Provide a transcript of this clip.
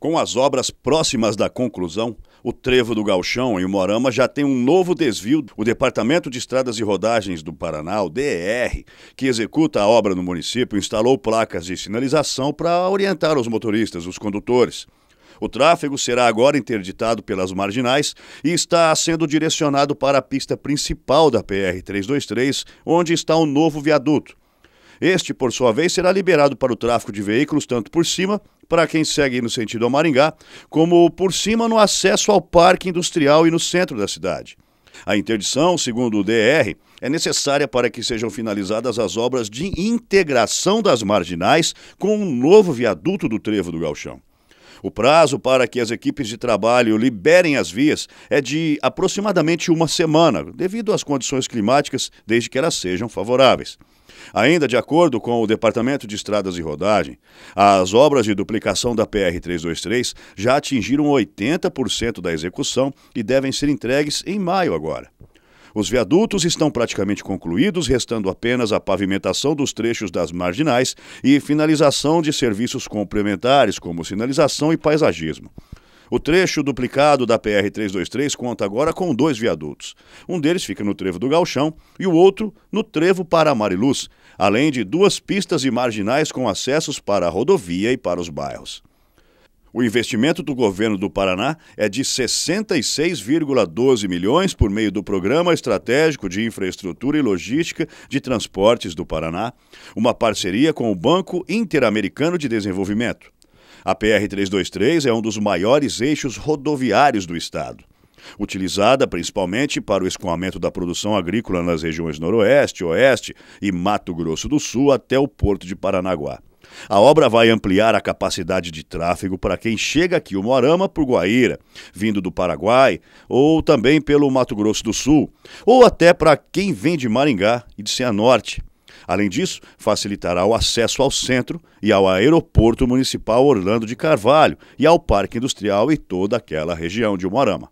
Com as obras próximas da conclusão, o Trevo do Galchão, e o Morama, já tem um novo desvio. O Departamento de Estradas e Rodagens do Paraná, o DER, que executa a obra no município, instalou placas de sinalização para orientar os motoristas, os condutores. O tráfego será agora interditado pelas marginais e está sendo direcionado para a pista principal da PR-323, onde está o novo viaduto. Este, por sua vez, será liberado para o tráfego de veículos, tanto por cima, para quem segue no sentido ao Maringá, como por cima no acesso ao parque industrial e no centro da cidade. A interdição, segundo o DR, é necessária para que sejam finalizadas as obras de integração das marginais com um novo viaduto do Trevo do Galchão. O prazo para que as equipes de trabalho liberem as vias é de aproximadamente uma semana, devido às condições climáticas, desde que elas sejam favoráveis. Ainda de acordo com o Departamento de Estradas e Rodagem, as obras de duplicação da PR-323 já atingiram 80% da execução e devem ser entregues em maio agora. Os viadutos estão praticamente concluídos, restando apenas a pavimentação dos trechos das marginais e finalização de serviços complementares, como sinalização e paisagismo. O trecho duplicado da PR-323 conta agora com dois viadutos. Um deles fica no Trevo do Galchão e o outro no Trevo para Mariluz, além de duas pistas e marginais com acessos para a rodovia e para os bairros. O investimento do governo do Paraná é de 66,12 milhões por meio do Programa Estratégico de Infraestrutura e Logística de Transportes do Paraná, uma parceria com o Banco Interamericano de Desenvolvimento. A PR-323 é um dos maiores eixos rodoviários do estado. Utilizada principalmente para o escoamento da produção agrícola nas regiões Noroeste, Oeste e Mato Grosso do Sul até o porto de Paranaguá. A obra vai ampliar a capacidade de tráfego para quem chega aqui o Moarama por Guaíra, vindo do Paraguai, ou também pelo Mato Grosso do Sul, ou até para quem vem de Maringá e de Cianorte. Além disso, facilitará o acesso ao centro e ao Aeroporto Municipal Orlando de Carvalho e ao Parque Industrial e toda aquela região de Umarama.